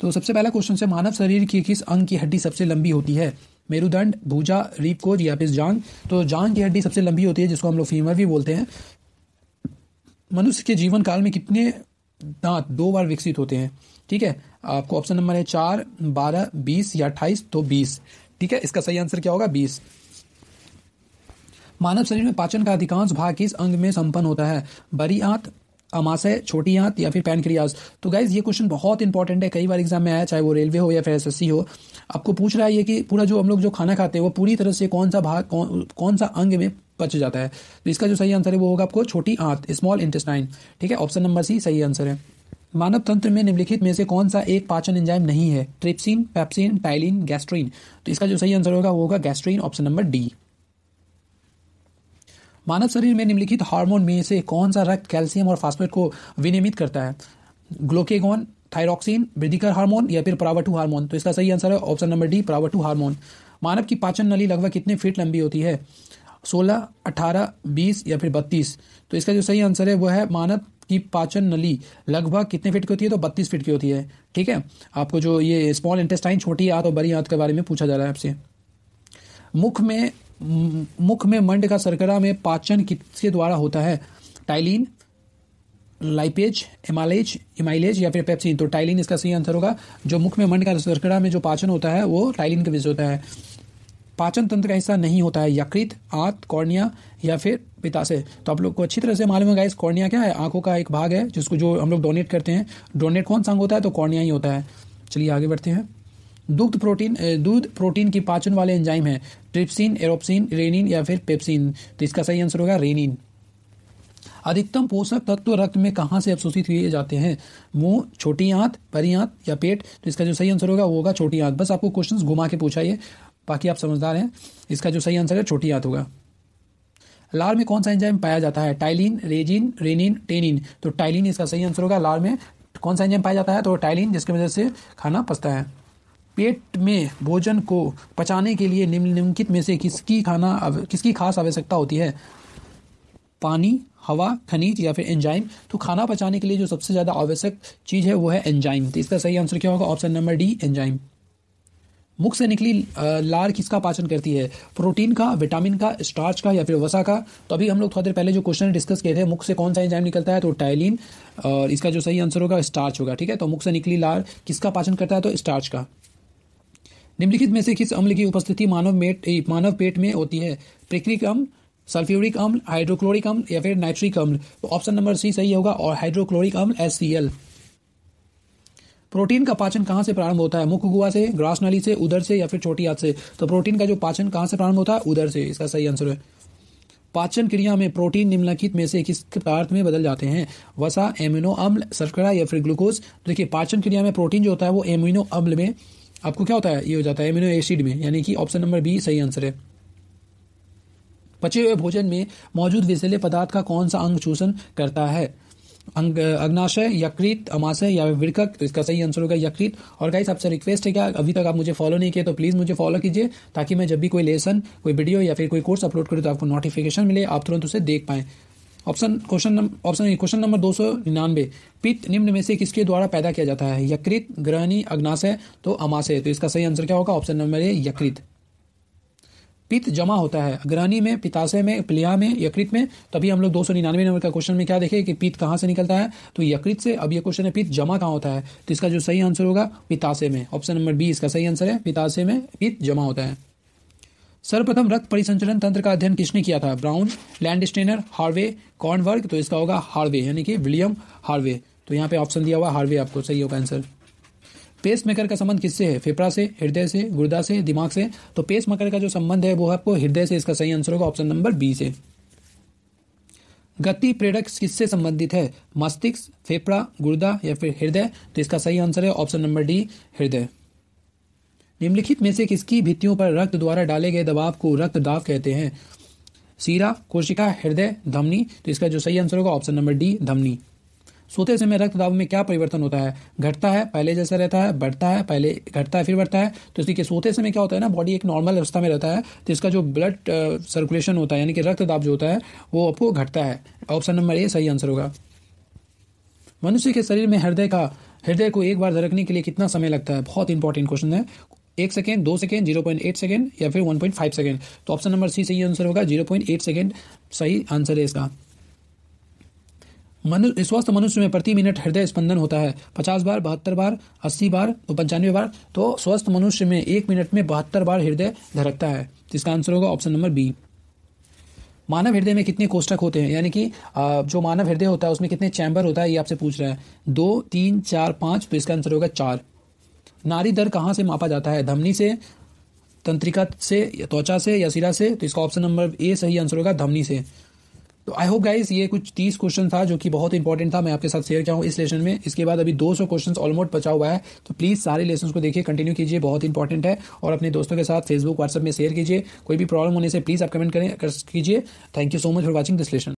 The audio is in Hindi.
तो सबसे पहला क्वेश्चन है मानव शरीर की किस अंग की हड्डी सबसे लंबी होती है मेरुदंड भूजा रीप कोज या फिर जांग तो जांग की हड्डी सबसे लंबी होती है जिसको हम लोग फीमर भी बोलते हैं मनुष्य के जीवन काल में कितने दांत दो बार विकसित होते हैं ठीक है आपको ऑप्शन नंबर है चार बारह बीस या अट्ठाईस तो बीस ठीक है इसका सही आंसर क्या होगा बीस मानव शरीर में पाचन का अधिकांश भाग किस अंग में संपन्न होता है बरी आंत आमाशय छोटी आंत या फिर पैनक्रियाज तो गाइज ये क्वेश्चन बहुत इंपॉर्टेंट है कई बार एग्जाम में आया चाहे वो रेलवे हो या फिर एस हो आपको पूछ रहा है ये कि पूरा जो हम लोग जो खाना खाते हैं वो पूरी तरह से कौन सा भाग कौन कौन सा अंग में पच जाता है तो इसका जो सही आंसर है वो होगा आपको छोटी आंत स्मॉल इंटेस्टाइन ठीक है ऑप्शन नंबर सी सही आंसर है मानव तंत्र में निम्नलिखित में से कौन सा एक पाचन एंजाइम नहीं है ट्रिप्सिन पैप्सिन टाइलिन गैस्ट्रीन तो इसका जो सही आंसर होगा वो होगा गैस्ट्रीन ऑप्शन नंबर डी मानव शरीर में निम्नलिखित हार्मोन में से कौन सा रक्त कैल्शियम और फास्फेट को विनियमित करता है ग्लोकेगोन थायरॉक्सिन वृद्धिकर हार्मोन या फिर प्रावटु हार्मोन तो इसका सही आंसर है ऑप्शन नंबर डी प्रावटु हार्मोन मानव की पाचन नली लगभग कितने फीट लंबी होती है सोलह अठारह बीस या फिर बत्तीस तो इसका जो सही आंसर है वह है मानव की पाचन नली लगभग कितने फीट की होती है तो बत्तीस फीट की होती है ठीक है आपको जो ये स्मॉल इंटेस्टाइन छोटी आंत और बड़ी आंत के बारे में पूछा जा रहा है आपसे मुख में मुख में मंड का सरकरा में पाचन किसके द्वारा होता है टाइलिन लाइपेज एमालेज इमाइलेज या फिर पेप्सिन तो टाइलिन इसका सही आंसर होगा जो मुख में मंड का सरकरा में जो पाचन होता है वो टाइलिन के विषय होता है पाचन तंत्र का हिस्सा नहीं होता है यकृत आंत कॉर्निया या फिर पितासे तो आप लोग को अच्छी तरह से मालूम है इस कॉर्निया क्या है आंखों का एक भाग है जिसको जो हम लोग डोनेट करते हैं डोनेट कौन सा अंग होता है तो कॉर्निया ही होता है चलिए आगे बढ़ते हैं दुग्ध प्रोटीन दूध प्रोटीन की पाचन वाले एंजाइम है ट्रिप्सिन एरोप्सिन रेनिन या फिर पेप्सिन तो इसका सही आंसर होगा रेनिन अधिकतम पोषक तत्व रक्त में कहाँ से अवशोषित किए जाते हैं मुंह छोटी आंत परी आंत या पेट तो इसका जो सही आंसर होगा वो होगा छोटी आंत बस आपको क्वेश्चंस घुमा के पूछा ये बाकी आप समझदार हैं इसका जो सही आंसर है छोटी आंत होगा लार में कौन सा एंजाइम पाया जाता है टाइलिन रेजिन रेनिन टेनिन तो टाइलिन इसका सही आंसर होगा लार में कौन सा एंजाइम पाया जाता है तो टाइलिन जिसकी वजह से खाना पसता है पेट में भोजन को पचाने के लिए निम्नलिखित में से किसकी खाना किसकी खास आवश्यकता होती है पानी हवा खनिज या फिर एंजाइम तो खाना पचाने के लिए जो सबसे ज़्यादा आवश्यक चीज़ है वो है एंजाइम तो इसका सही आंसर क्या होगा ऑप्शन नंबर डी एंजाइम मुख से निकली लार किसका पाचन करती है प्रोटीन का विटामिन का स्टार्च का या फिर वसा का तो अभी हम लोग थोड़ी देर पहले जो क्वेश्चन डिस्कस किए थे मुख से कौन सा एंजाइम निकलता है तो टाइलिन और इसका जो सही आंसर होगा स्टार्च होगा ठीक है तो मुख से निकली लार किसका पाचन करता है तो स्टार्च का निम्नलिखित में से किस अम्ल की उपस्थिति मानव मेट मानव पेट में होती है प्रक्रिक अम्ल सल्फ्यूरिक अम्ल हाइड्रोक्लोरिक अम्ल या फिर नाइट्रिक अम्ल तो ऑप्शन नंबर सी सही होगा और हाइड्रोक्लोरिक अम्ल एस सी एल प्रोटीन का पाचन कहाँ से प्रारंभ होता है मुख्य गुआ से ग्रास नली से उधर से या फिर छोटी हाथ से तो प्रोटीन का जो पाचन कहाँ से प्रारंभ होता है उधर से इसका सही आंसर है पाचन क्रिया में प्रोटीन निम्नलिखित में से किस पदार्थ में बदल जाते हैं वसा एमिनो अम्ल शर्करा या फिर ग्लूकोज देखिए पाचन क्रिया में प्रोटीन जो होता है वो एमिनो अम्ल में आपको क्या होता है ये हो जाता है एमिनो एसिड में यानी कि ऑप्शन नंबर बी सही आंसर है पचे हुए भोजन में मौजूद विषैले पदार्थ का कौन सा अंग शोषण करता है अंग अग्नाशय यकृत अमाशय या विरकक तो इसका सही आंसर होगा यकृत और गाइस आपसे रिक्वेस्ट है क्या अभी तक आप मुझे फॉलो नहीं किया तो प्लीज़ मुझे फॉलो कीजिए ताकि मैं जब भी कोई लेसन कोई वीडियो या फिर कोई कोर्स अपलोड करूँ तो आपको नोटिफिकेशन मिले आप तुरंत उसे देख पाएँ option question option question number दो सौ निन्यानवे पित्त निम्न में से किसके द्वारा पैदा किया जाता है यकृत ग्रहणी अग्नाशय तो अमाशय तो इसका सही आंसर क्या होगा ऑप्शन नंबर ए यकृत पित्त जमा होता है ग्रहणी में पिताशय में प्लिया में यकृत में तो अभी हम लोग दो सौ निन्यानवे नंबर का क्वेश्चन में क्या देखें कि पित्त कहाँ से निकलता है तो यकृत से अब ये क्वेश्चन है पित्त जमा कहाँ होता है तो इसका जो सही आंसर होगा पिताशय में ऑप्शन नंबर बी इसका सही आंसर है पिताशय में पित्त जमा होता है सर्वप्रथम रक्त परिसंचलन तंत्र का अध्ययन किसने किया था Brown Landsteiner Harvey Kornberg तो इसका होगा हार्वे यानी कि विलियम हार्वे तो यहाँ पे ऑप्शन दिया हुआ हार्वे आपको सही होगा आंसर पेस मेकर का संबंध किससे है फेफड़ा से हृदय से गुर्दा से दिमाग से तो पेस मेकर का जो संबंध है वो आपको हृदय से इसका सही आंसर होगा ऑप्शन नंबर बी से गति प्रेरक किससे संबंधित है मस्तिष्क फेफड़ा गुर्दा या फिर हृदय तो इसका सही आंसर है ऑप्शन नंबर डी हृदय निम्नलिखित में से किसकी भित्तियों पर रक्त द्वारा डाले गए दबाव को रक्त दाब कहते हैं सीरा कोशिका हृदय धमनी तो इसका जो सही आंसर होगा ऑप्शन नंबर डी धमनी सोते समय रक्त दाब में क्या परिवर्तन होता है घटता है पहले जैसा रहता है बढ़ता है पहले घटता है फिर बढ़ता है तो इसलिए सोते समय क्या होता है ना बॉडी एक नॉर्मल अवस्था में रहता है तो इसका जो ब्लड सर्कुलेशन uh, होता है यानी कि रक्त दाब जो होता है वो आपको घटता है ऑप्शन नंबर ए सही आंसर होगा मनुष्य के शरीर में हृदय का हृदय को एक बार धड़कने के लिए कितना समय लगता है बहुत इंपॉर्टेंट क्वेश्चन है एक सेकेंड दो second zero point eight second या फिर वन पॉइंट फाइव सेकेंड तो ऑप्शन नंबर सी सही आंसर होगा जीरो पॉइंट एट सेकेंड सही आंसर है इसका मनु स्वस्थ मनुष्य में प्रति मिनट हृदय स्पंदन होता है पचास बार बहत्तर बार अस्सी बार तो पंचानवे बार तो स्वस्थ मनुष्य में एक मिनट में बहत्तर बार हृदय धड़कता है जिसका आंसर होगा ऑप्शन नंबर बी मानव हृदय में कितने कोष्टक होते हैं यानी कि जो मानव हृदय होता है उसमें कितने चैम्बर होता है ये आपसे पूछ रहा है दो तीन चार पाँच तो इसका आंसर होगा चार नारी दर कहाँ से मापा जाता है धमनी से तंत्रिका से त्वचा से या सिरा से तो इसका ऑप्शन नंबर ए सही आंसर होगा धमनी से तो आई होप गाइस ये कुछ तीस क्वेश्चन था जो कि बहुत इंपॉर्टेंट था मैं आपके साथ शेयर किया हूँ इस लेसन में इसके बाद अभी दो सौ क्वेश्चन ऑलमोस्ट बचा हुआ है तो प्लीज़ सारे लेसन को देखिए कंटिन्यू कीजिए बहुत इंपॉर्टेंट है और अपने दोस्तों के साथ फेसबुक व्हाट्सअप में शेयर कीजिए कोई भी प्रॉब्लम होने से प्लीज़ आप कमेंट करें कीजिए thank you so much for watching this lesson